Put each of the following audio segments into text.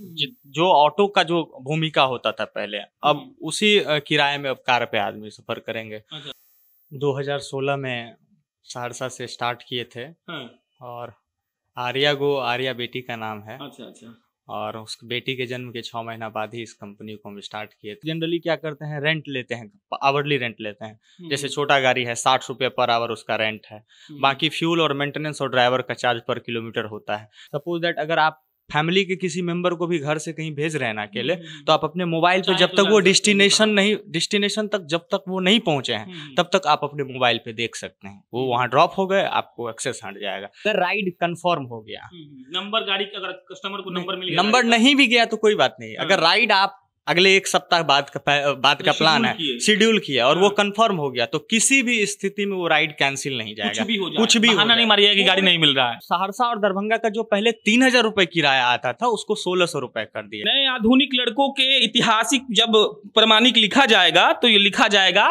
जो ऑटो का जो भूमिका होता था पहले अब उसी किराए में अब कार पे आदमी सफर करेंगे अच्छा। 2016 में सहरसा से स्टार्ट किए थे हाँ। और आर्या गो आर्या बेटी का नाम है अच्छा अच्छा और उस बेटी के जन्म के छः महीना बाद ही इस कंपनी को हम स्टार्ट किए थे जनरली क्या करते हैं रेंट लेते हैं आवरली रेंट लेते हैं हम्म। जैसे छोटा गाड़ी है साठ रुपये पर आवर उसका रेंट है हम्म। बाकी फ्यूल और मेंटेनेंस और ड्राइवर का चार्ज पर किलोमीटर होता है सपोज दैट अगर आप फैमिली के किसी मेंबर को भी घर से कहीं भेज रहे हैं ना अकेले हम्म, हम्म, तो आप अपने मोबाइल हम्म। पे जब तक तो वो डेस्टिनेशन नहीं डेस्टिनेशन तक जब तक वो नहीं पहुंचे हैं तब तक आप अपने मोबाइल पे देख सकते हैं वो वहाँ ड्रॉप हो गए आपको एक्सेस हट जाएगा राइड कंफर्म हो गया नंबर गाड़ी अगर कस्टमर को नंबर मिल नंबर नहीं भी गया तो कोई बात नहीं अगर राइड हाँ। आप अगले एक सप्ताह बाद का बाद का प्लान तो है शेड्यूल किया और वो कंफर्म हाँ। हो गया तो किसी भी स्थिति में वो राइड कैंसिल नहीं जाएगा कुछ भी हो नहीं मारिया की गाड़ी नहीं मिल रहा है सहरसा और दरभंगा का जो पहले तीन हजार रुपए किराया आता था उसको सोलह सौ रुपए कर दिया नए आधुनिक लड़कों के ऐतिहासिक जब प्रमाणिक लिखा जाएगा तो ये लिखा जाएगा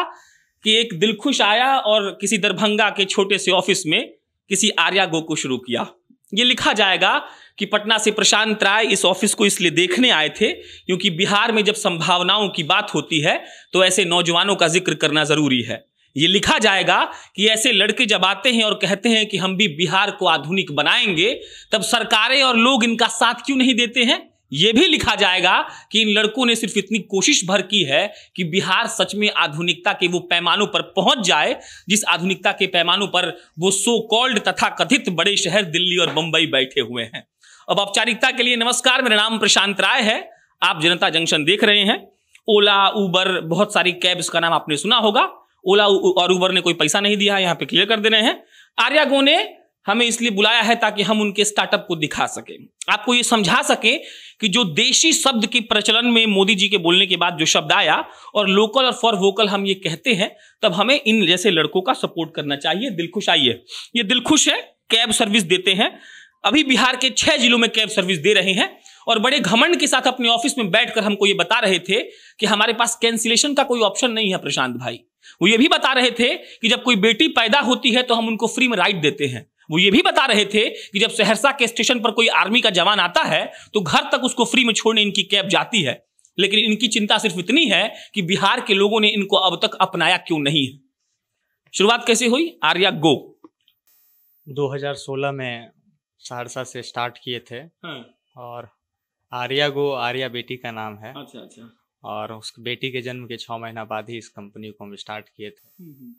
कि एक दिलखुश आया और किसी दरभंगा के छोटे से ऑफिस में किसी आर्या गो को शुरू किया ये लिखा जाएगा कि पटना से प्रशांत राय इस ऑफिस को इसलिए देखने आए थे क्योंकि बिहार में जब संभावनाओं की बात होती है तो ऐसे नौजवानों का जिक्र करना जरूरी है ये लिखा जाएगा कि ऐसे लड़के जब आते हैं और कहते हैं कि हम भी बिहार को आधुनिक बनाएंगे तब सरकारें और लोग इनका साथ क्यों नहीं देते हैं ये भी लिखा जाएगा कि इन लड़कों ने सिर्फ इतनी कोशिश भर की है कि बिहार सच में आधुनिकता के वो पैमानों पर पहुंच जाए जिस आधुनिकता के पैमानों पर वो सो कॉल्ड तथा कथित बड़े शहर दिल्ली और बंबई बैठे हुए हैं अब औपचारिकता के लिए नमस्कार मेरा नाम प्रशांत राय है आप जनता जंक्शन देख रहे हैं ओला उबर बहुत सारी कैब का नाम आपने सुना होगा ओला और उबर ने कोई पैसा नहीं दिया है यहाँ पे क्लियर कर दे रहे हैं आर्यागो ने हमें इसलिए बुलाया है ताकि हम उनके स्टार्टअप को दिखा सके आपको ये समझा सके कि जो देशी शब्द के प्रचलन में मोदी जी के बोलने के बाद जो शब्द आया और लोकल और फॉर वोकल हम ये कहते हैं तब हमें इन जैसे लड़कों का सपोर्ट करना चाहिए दिलखुश आइए ये दिलखुश है कैब सर्विस देते हैं अभी बिहार के छह जिलों में कैब सर्विस दे रहे हैं और बड़े घमंड के साथ अपने ऑफिस में बैठकर हमको ये बता रहे थे कि हमारे पास कैंसिलेशन का कोई ऑप्शन नहीं है प्रशांत भाई वो ये भी बता रहे थे कि जब कोई बेटी पैदा होती है तो हम उनको फ्री में राइड देते हैं वो ये भी बता रहे थे कि जब सहरसा के स्टेशन पर कोई आर्मी का जवान आता है तो घर तक उसको फ्री में छोड़ने इनकी कैब जाती है लेकिन इनकी चिंता सिर्फ इतनी है कि बिहार के लोगों ने इनको अब तक अपनाया क्यों नहीं है शुरुआत कैसे हुई आर्या गो 2016 में सहरसा से स्टार्ट किए थे हाँ। और आर्या गो आर्या बेटी का नाम है अच्छा अच्छा और उस बेटी के जन्म के छः महीना बाद ही इस कंपनी को हम स्टार्ट किए थे हम्म, हम्म।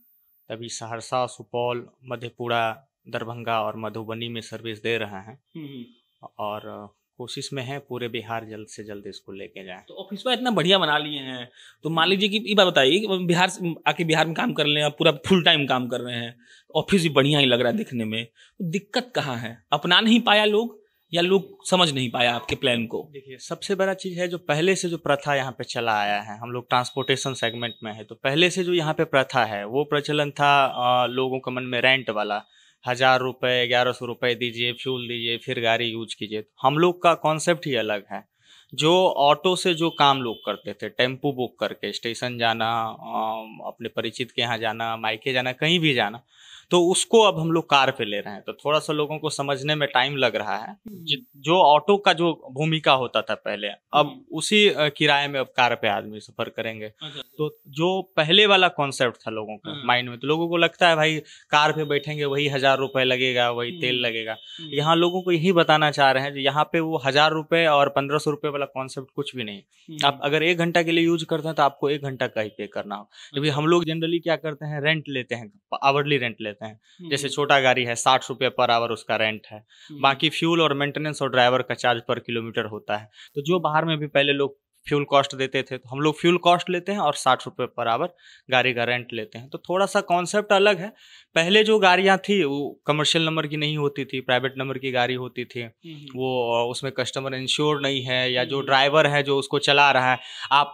तभी सहरसा सुपौल मधेपुरा दरभंगा और मधुबनी में सर्विस दे रहे हैं हम्म, हम्म। और कोशिश में है पूरे बिहार जल्द से जल्द इसको लेके जाए तो ऑफिस इतना बढ़िया बना लिए हैं तो मान लीजिए कि ये बात बताइए कि बिहार आके बिहार में काम कर रहे हैं पूरा फुल टाइम काम कर रहे हैं ऑफिस तो भी बढ़िया ही लग रहा है दिखने में तो दिक्कत कहाँ है अपना नहीं पाया लोग या लोग समझ नहीं पाया आपके प्लान को देखिए सबसे बड़ा चीज़ है जो पहले से जो प्रथा यहाँ पे चला आया है हम लोग ट्रांसपोर्टेशन सेगमेंट में है तो पहले से जो यहाँ पे प्रथा है वो प्रचलन था लोगों के मन में रेंट वाला हजार रुपये ग्यारह सौ रुपये दीजिए फ्यूल दीजिए फिर गाड़ी यूज कीजिए तो हम लोग का कॉन्सेप्ट ही अलग है जो ऑटो से जो काम लोग करते थे टेम्पो बुक करके स्टेशन जाना अपने परिचित के यहाँ जाना मायके जाना कहीं भी जाना तो उसको अब हम लोग कार पे ले रहे हैं तो थोड़ा सा लोगों को समझने में टाइम लग रहा है हम्म। जो ऑटो का जो भूमिका होता था पहले अब हम्म। उसी किराए में अब कार पे आदमी सफर करेंगे अच्छा। तो जो पहले वाला कॉन्सेप्ट था लोगों का माइंड हाँ। में तो लोगों को लगता है भाई कार पे बैठेंगे वही हजार रुपए लगेगा वही हम्म। तेल लगेगा यहाँ लोगों को यही बताना चाह रहे हैं यहाँ पे वो हजार रुपए और पंद्रह सौ रुपए वाला कॉन्सेप्ट कुछ भी नहीं आप अगर एक घंटा के लिए यूज करते हैं तो आपको एक घंटा का ही पे करना हो अच्छा। क्योंकि हम लोग जनरली क्या करते हैं रेंट लेते हैं आवरली रेंट लेते देते हैं जैसे छोटा गाड़ी है साठ रुपये पर आवर उसका रेंट है बाकी फ्यूल और मेंटेनेंस और ड्राइवर का चार्ज पर किलोमीटर होता है तो जो बाहर में भी पहले लोग फ्यूल कॉस्ट देते थे तो हम लोग फ्यूल कॉस्ट लेते हैं और साठ रुपये पर आवर गाड़ी का रेंट लेते हैं तो थोड़ा सा कॉन्सेप्ट अलग है पहले जो गाड़ियाँ थी वो कमर्शियल नंबर की नहीं होती थी प्राइवेट नंबर की गाड़ी होती थी हम्म, हम्म। वो उसमें कस्टमर इंश्योर नहीं है या हम्म, जो ड्राइवर है जो उसको चला रहा है आप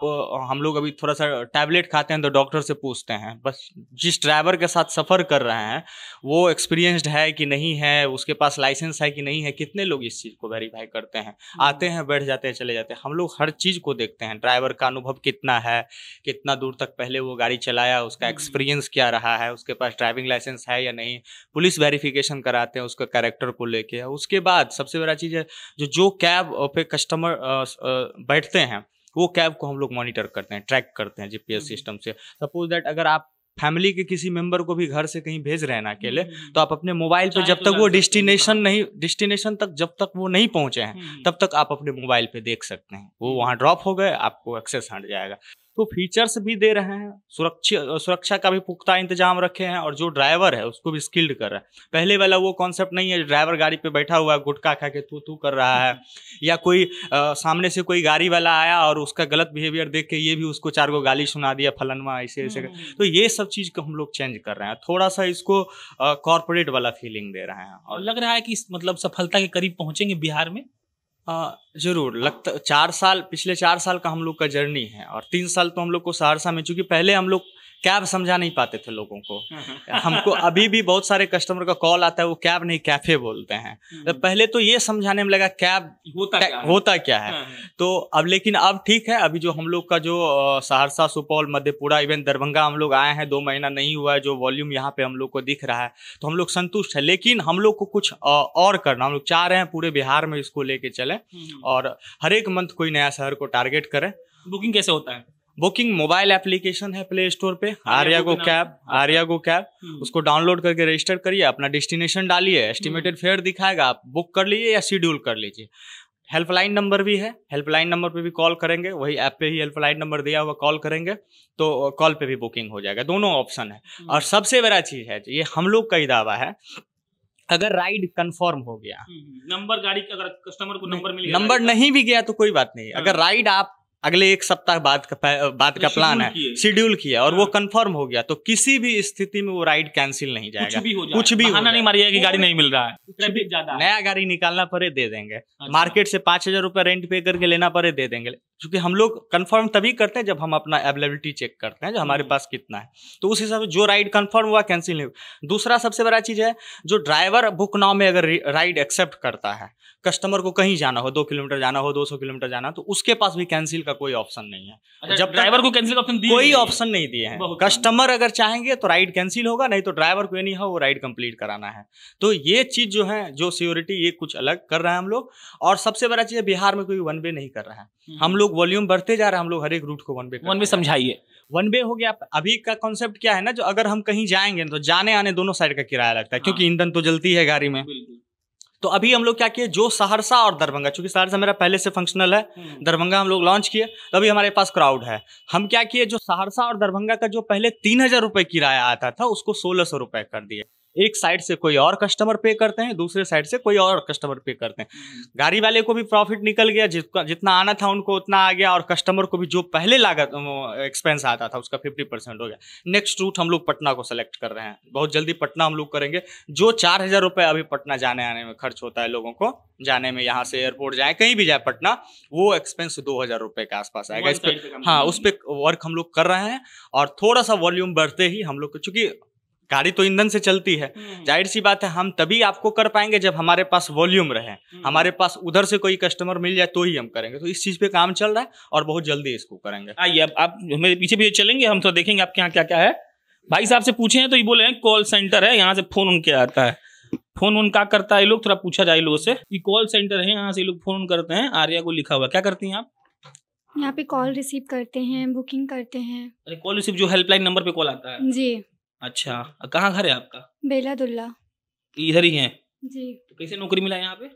हम लोग अभी थोड़ा सा टैबलेट खाते हैं तो डॉक्टर से पूछते हैं बस जिस ड्राइवर के साथ सफ़र कर रहे हैं वो एक्सपीरियंस्ड है कि नहीं है उसके पास लाइसेंस है कि नहीं है कितने लोग इस चीज़ को वेरीफाई करते हैं आते हैं बैठ जाते हैं चले जाते हैं हम लोग हर चीज़ को देखते हैं ड्राइवर का अनुभव कितना है कितना दूर तक पहले वो गाड़ी चलाया उसका एक्सपीरियंस हम्म। क्या रहा है उसके पास ड्राइविंग लाइसेंस है या नहीं पुलिस वेरिफिकेशन कराते हैं उसका कैरेक्टर को लेके उसके बाद सबसे बड़ा चीज़ है जो जो कैब पे कस्टमर बैठते हैं वो कैब को हम लोग मॉनिटर करते हैं ट्रैक करते हैं जीपीएस सिस्टम हम्म। से सपोज दैट अगर आप फैमिली के किसी मेंबर को भी घर से कहीं भेज रहे हैं ना अकेले हम्म, हम्म। तो आप अपने मोबाइल पे जब तो तक वो डिस्टिनेशन नहीं डिस्टिनेशन तक जब तक वो नहीं पहुंचे हैं हम्म। तब तक आप अपने मोबाइल पे देख सकते हैं वो वहाँ ड्रॉप हो गए आपको एक्सेस हट जाएगा तो फीचर्स भी दे रहे हैं सुरक्षा सुरक्षा का भी पुख्ता इंतजाम रखे हैं और जो ड्राइवर है उसको भी स्किल्ड कर रहे हैं पहले वाला वो कॉन्सेप्ट नहीं है ड्राइवर गाड़ी पे बैठा हुआ है गुटखा खा के तू तू कर रहा है या कोई आ, सामने से कोई गाड़ी वाला आया और उसका गलत बिहेवियर देख के ये भी उसको चार को गाली सुना दिया फलनवा ऐसे ऐसे हम्म। तो ये सब चीज़ को हम लोग चेंज कर रहे हैं थोड़ा सा इसको कॉरपोरेट वाला फीलिंग दे रहे हैं और लग रहा है कि मतलब सफलता के करीब पहुंचेंगे बिहार में जरूर लगता चार साल पिछले चार साल का हम लोग का जर्नी है और तीन साल तो हम लोग को सहरसा में चूंकि पहले हम लोग कैब समझा नहीं पाते थे लोगों को हम्म, हम्म। हमको अभी भी बहुत सारे कस्टमर का कॉल आता है वो कैब नहीं कैफे बोलते हैं हम्म। तो पहले तो ये समझाने में लगा कैब होता क्या होता क्या है हाँ, हाँ। तो अब लेकिन अब ठीक है अभी जो हम लोग का जो सहरसा सुपौल मधेपुरा इवन दरभंगा हम लोग आए हैं दो महीना नहीं हुआ है जो वॉल्यूम यहाँ पे हम लोग को दिख रहा है तो हम लोग संतुष्ट है लेकिन हम लोग को कुछ और करना हम लोग चाह रहे हैं पूरे बिहार में इसको लेके चले और हर एक मंथ कोई नया शहर को टारगेट करें बुकिंग कैसे होता है बुकिंग मोबाइल एप्लीकेशन है प्ले स्टोर पे हाँ, आर्या गो कैब अच्छा। आर्या गो कैब हम्म। उसको डाउनलोड करके रजिस्टर करिए अपना डेस्टिनेशन डालिए एस्टिमेटेड हम्म। फेयर दिखाएगा आप बुक कर लीजिए या शेड्यूल कर लीजिए हेल्पलाइन नंबर भी है हेल्पलाइन नंबर पे भी कॉल करेंगे वही ऐप पे ही हेल्पलाइन नंबर दिया हुआ कॉल करेंगे तो कॉल पे भी बुकिंग हो जाएगा दोनों ऑप्शन है हम्म। और सबसे बड़ा चीज़ है ये हम लोग का ही दावा है अगर राइड कंफर्म हो गया नंबर गाड़ी अगर कस्टमर को नंबर मिल नंबर नहीं भी गया तो कोई बात नहीं हाँ। अगर राइड आप अगले एक सप्ताह बाद का बाद का प्लान है शेड्यूल किया और वो कंफर्म हाँ। हो गया तो किसी भी स्थिति में वो राइड कैंसिल नहीं जाएगा कुछ भी हो कुछ भी हो नहीं मारिएगा कि गाड़ी नहीं मिल रहा है ज्यादा नया गाड़ी निकालना पड़े दे देंगे मार्केट अच्छा। से पांच हजार रुपए रेंट पे करके लेना पड़े दे देंगे क्योंकि हम लोग कंफर्म तभी करते हैं जब हम अपना एवेलेबिलिटी चेक करते हैं जो हमारे हम्म। पास कितना है तो उस हिसाब से जो राइड कंफर्म हुआ कैंसिल नहीं हुआ दूसरा सबसे बड़ा चीज़ है जो ड्राइवर बुक नाव में अगर राइड एक्सेप्ट करता है कस्टमर को कहीं जाना हो दो किलोमीटर जाना हो दो सौ किलोमीटर जाना तो उसके पास भी कैंसिल का कोई ऑप्शन नहीं है अच्छा, जब ड्राइवर को कैंसिल ऑप्शन कोई ऑप्शन नहीं दिए हैं कस्टमर अगर चाहेंगे तो राइड कैंसिल होगा नहीं तो ड्राइवर को नहीं हो वो राइड कंप्लीट कराना है तो ये चीज़ जो है जो सियोरिटी ये कुछ अलग कर रहे हैं हम लोग और सबसे बड़ा चीज़ है बिहार में कोई वन वे नहीं कर रहा है हम्म। हम लोग लोग वॉल्यूम बढ़ते जा रहे हैं हम लोग हर एक रूट को वन वे वन वे समझाइए वन वे हो गया अभी का कॉन्सेप्ट क्या है ना जो अगर हम कहीं जाएंगे तो जाने आने दोनों साइड का किराया लगता है क्योंकि हाँ। ईंधन तो जलती है गाड़ी में तो अभी हम लोग क्या किए जो सहरसा और दरभंगा चूंकि सहरसा मेरा पहले से फंक्शनल है हम्म। दरभंगा हम लोग लॉन्च किए तो अभी हमारे पास क्राउड है हम क्या किए जो सहरसा और दरभंगा का जो पहले तीन हजार रुपये किराया आता था उसको सोलह सौ रुपये कर दिया एक साइड से कोई और कस्टमर पे करते हैं दूसरे साइड से कोई और कस्टमर पे करते हैं गाड़ी वाले को भी प्रॉफिट निकल गया जितना जितना आना था उनको उतना आ गया और कस्टमर को भी जो पहले लागत एक्सपेंस आता था उसका फिफ्टी परसेंट हो गया नेक्स्ट रूट हम लोग पटना को सेलेक्ट कर रहे हैं बहुत जल्दी पटना हम लोग करेंगे जो चार हजार रुपये अभी पटना जाने आने में खर्च होता है लोगों को जाने में यहाँ से एयरपोर्ट जाए कहीं भी जाए पटना वो एक्सपेंस दो हजार रुपये के आसपास आएगा इस पर हाँ उस पर वर्क हम लोग कर रहे हैं और थोड़ा सा वॉल्यूम बढ़ते ही हम लोग चूंकि गाड़ी तो ईंधन से चलती है हम्म। जाहिर सी बात है हम तभी आपको कर पाएंगे जब हमारे पास वॉल्यूम रहे हम्म। हमारे पास उधर से कोई कस्टमर मिल जाए तो ही हम करेंगे तो इस चीज़ पे काम चल रहा है और बहुत जल्दी इसको करेंगे आइए हाँ, अब आप मेरे पीछे पीछे चलेंगे हम तो देखेंगे आपके यहाँ क्या क्या है भाई साहब से पूछे हैं तो ये बोले हैं कॉल सेंटर है यहाँ से फोन उनके आता है फोन उन का करता है लोग थोड़ा पूछा जाए लोगों से कॉल सेंटर है यहाँ से लोग फोन करते हैं आर्या को लिखा हुआ क्या करती है आप यहाँ पे कॉल रिसीव करते हैं बुकिंग करते हैं अरे कॉल रिसीव जो हेल्पलाइन नंबर पे कॉल आता है जी अच्छा कहाँ घर है आपका बेला दुल्ला इधर ही है जी तो कैसे नौकरी मिला यहाँ पे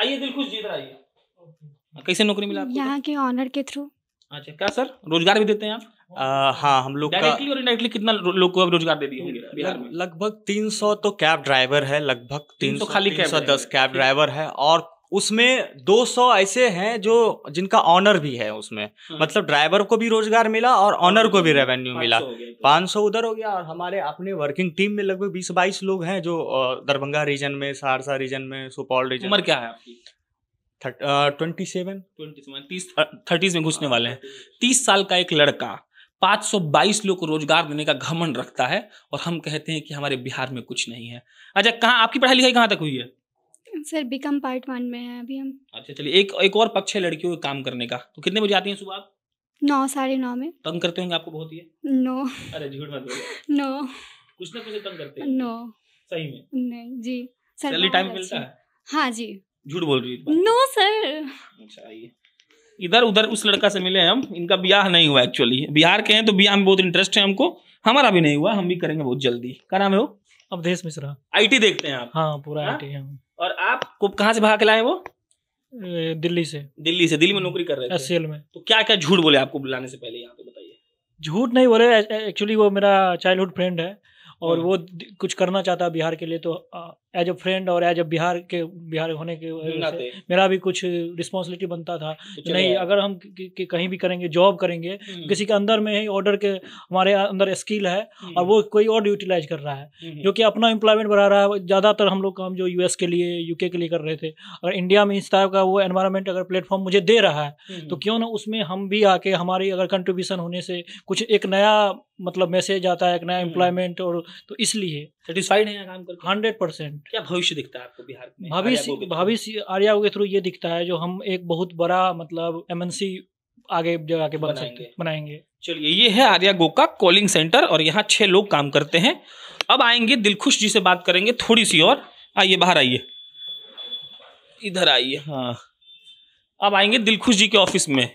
आइए दिल खुश जी आइए कैसे नौकरी मिला यहाँ के ऑनर के थ्रू अच्छा क्या सर रोजगार भी देते हैं आप हाँ हम लोग डायरेक्टली और इनडायरेक्टली कितना लोग को अब रोजगार दे दिए होंगे बिहार में लगभग तीन सौ तो कैब ड्राइवर है लगभग तीन सौ खाली दस कैब ड्राइवर है और उसमें 200 ऐसे हैं जो जिनका ऑनर भी है उसमें हम्म। मतलब ड्राइवर को भी रोजगार मिला और ऑनर को भी रेवेन्यू मिला 500 उधर हो गया और हमारे अपने वर्किंग टीम में लगभग बीस बाईस लोग हैं जो दरभंगा रीजन में सहरसा रीजन में सुपौल रीजन उम्र क्या है आपकी ट्वेंटी सेवन तीस थर्टीज में घुसने वाले हैं तीस साल का एक लड़का सौ बाईस लोग को रोजगार देने का घमंड रखता है और हम कहते हैं कि हमारे बिहार में कुछ नहीं है अच्छा कहाँ आपकी पढ़ाई लिखाई कहाँ तक हुई है सर बीकॉम पार्ट वन में है अभी हम अच्छा चलिए एक एक और पक्ष है लड़कियों के काम करने का तो कितने बजे आती हैं सुबह आप नौ साढ़े नौ में तंग करते होंगे आपको बहुत ही नो अरे झूठ मत बोलो नो कुछ ना कुछ तंग करते हैं नो सही में नहीं जी सर सैलरी टाइम मिलता है हाँ जी झूठ बोल रही है नो सर अच्छा आइए इधर उधर उस लड़का से मिले हम इनका ब्याह नहीं हुआ एक्चुअली बिहार के हैं तो ब्याह में बहुत इंटरेस्ट है हमको हमारा भी नहीं हुआ हम भी करेंगे बहुत जल्दी क्या नाम है वो अवधेश मिश्रा आईटी देखते हैं आप हाँ पूरा आईटी हाँ? है और आप कहाँ से भाग के लाए वो दिल्ली से दिल्ली से दिल्ली में नौकरी कर रहे थे एससीएल में तो क्या क्या झूठ बोले आपको बुलाने से पहले यहाँ पे बताइए झूठ नहीं बोले एक्चुअली वो मेरा चाइल्डहुड फ्रेंड है और हाँ। वो कुछ करना चाहता है बिहार के लिए तो एज अ फ्रेंड और एज अ बिहार के बिहार होने के मेरा भी कुछ रिस्पॉन्सिबिलिटी बनता था तो नहीं अगर हम कहीं भी करेंगे जॉब करेंगे हम्म। किसी के अंदर में ही ऑर्डर के हमारे अंदर स्किल है हम्म। और वो कोई और यूटिलाइज कर रहा है हम्म, जो कि अपना एम्प्लॉयमेंट बढ़ा रहा है ज़्यादातर हम लोग काम जो यूएस के लिए यूके के लिए कर रहे थे अगर इंडिया में इस टाइप का वो एनवायरमेंट अगर प्लेटफॉर्म मुझे दे रहा है तो क्यों ना उसमें हम भी आके हमारी अगर कंट्रीब्यूशन होने से कुछ एक नया मतलब मैसेज आता है एक नया एम्प्लॉयमेंट और तो इसलिए सेटिस्फाइड है काम कर हंड्रेड परसेंट क्या भविष्य दिखता है आपको बिहार में भविष्य भविष्य आर्या के थ्रू ये दिखता है जो हम एक बहुत बड़ा मतलब एमएनसी आगे जगह के बन सकते बनाएंगे चलिए ये है आर्या गो का कॉलिंग सेंटर और यहाँ छह लोग काम करते हैं अब आएंगे दिलखुश जी से बात करेंगे थोड़ी सी और आइए बाहर आइए इधर आइए हाँ अब आएंगे दिलखुश जी के ऑफिस में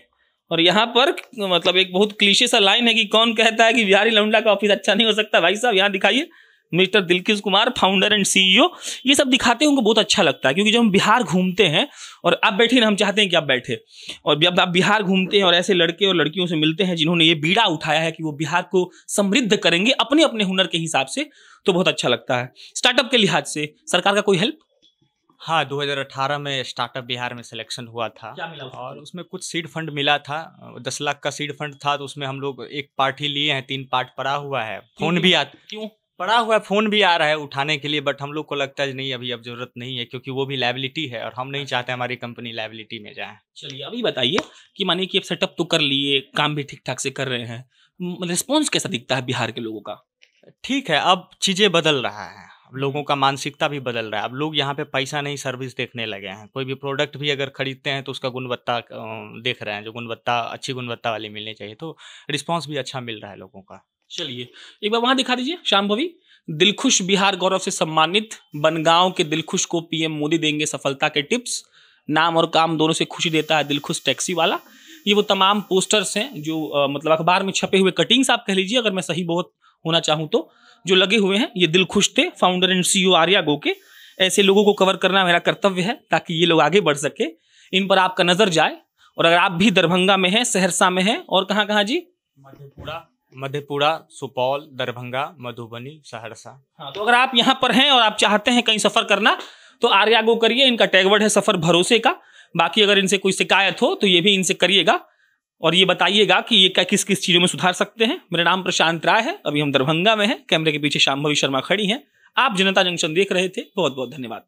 और यहाँ पर मतलब एक बहुत क्लीशे सा लाइन है कि कौन कहता है कि बिहारी लौंडा का ऑफिस अच्छा नहीं हो सकता भाई साहब यहाँ दिखाइए mister Dilkish Kumar founder and CEO ये सब दिखाते हैं उनको बहुत अच्छा लगता है क्योंकि जब हम बिहार घूमते हैं और आप बैठे ना हम चाहते हैं कि आप बैठे और जब आप बिहार घूमते हैं और ऐसे लड़के और लड़कियों से मिलते हैं जिन्होंने ये बीड़ा उठाया है कि वो बिहार को समृद्ध करेंगे अपने अपने हुनर के हिसाब से तो बहुत अच्छा लगता है स्टार्टअप के लिहाज से सरकार का कोई हेल्प हाँ 2018 में स्टार्टअप बिहार में सिलेक्शन हुआ था और उसमें कुछ सीड फंड मिला था दस लाख का सीड फंड था तो उसमें हम लोग एक पार्टी लिए हैं तीन पार्ट पड़ा हुआ है फोन भी आता क्यों पड़ा हुआ फ़ोन भी आ रहा है उठाने के लिए बट हम लोग को लगता है नहीं अभी अब ज़रूरत नहीं है क्योंकि वो भी लाइबिलिटी है और हम नहीं हाँ। चाहते हमारी कंपनी लाइबिलिटी में जाए चलिए अभी बताइए कि मानिए कि अब सेटअप तो कर लिए काम भी ठीक ठाक से कर रहे हैं रिस्पॉन्स कैसा दिखता है बिहार के लोगों का ठीक है अब चीज़ें बदल रहा है अब लोगों का मानसिकता भी बदल रहा है अब लोग यहाँ पे पैसा नहीं सर्विस देखने लगे हैं कोई भी प्रोडक्ट भी अगर खरीदते हैं तो उसका गुणवत्ता देख रहे हैं जो गुणवत्ता अच्छी गुणवत्ता वाली मिलनी चाहिए तो रिस्पांस भी अच्छा मिल रहा है लोगों का चलिए एक बार वहां दिखा दीजिए शाम्भवी दिलखुश बिहार गौरव से सम्मानित बनगांव के दिलखुश को पीएम मोदी देंगे सफलता के टिप्स नाम और काम दोनों से खुशी देता है दिलखुश टैक्सी वाला ये वो तमाम पोस्टर्स हैं जो आ, मतलब अखबार में छपे हुए कटिंग्स आप कह लीजिए अगर मैं सही बहुत होना चाहूँ तो जो लगे हुए हैं ये दिलखुश थे founder and C Arya go के ऐसे लोगों को कवर करना मेरा कर्तव्य है ताकि ये लोग आगे बढ़ सके इन पर आपका नजर जाए और अगर आप भी दरभंगा में हैं सहरसा में हैं और कहाँ कहाँ जी मधेपुरा मधेपुरा सुपौल दरभंगा मधुबनी सहरसा हाँ तो अगर आप यहाँ पर हैं और आप चाहते हैं कहीं सफर करना तो आर्या गो करिए इनका टैगवर्ड है सफर भरोसे का बाकी अगर इनसे कोई शिकायत हो तो ये भी इनसे करिएगा और ये बताइएगा कि ये क्या किस किस चीज़ों में सुधार सकते हैं मेरा नाम प्रशांत राय है अभी हम दरभंगा में हैं कैमरे के पीछे शाम्भवी शर्मा खड़ी हैं आप जनता जंक्शन देख रहे थे बहुत बहुत धन्यवाद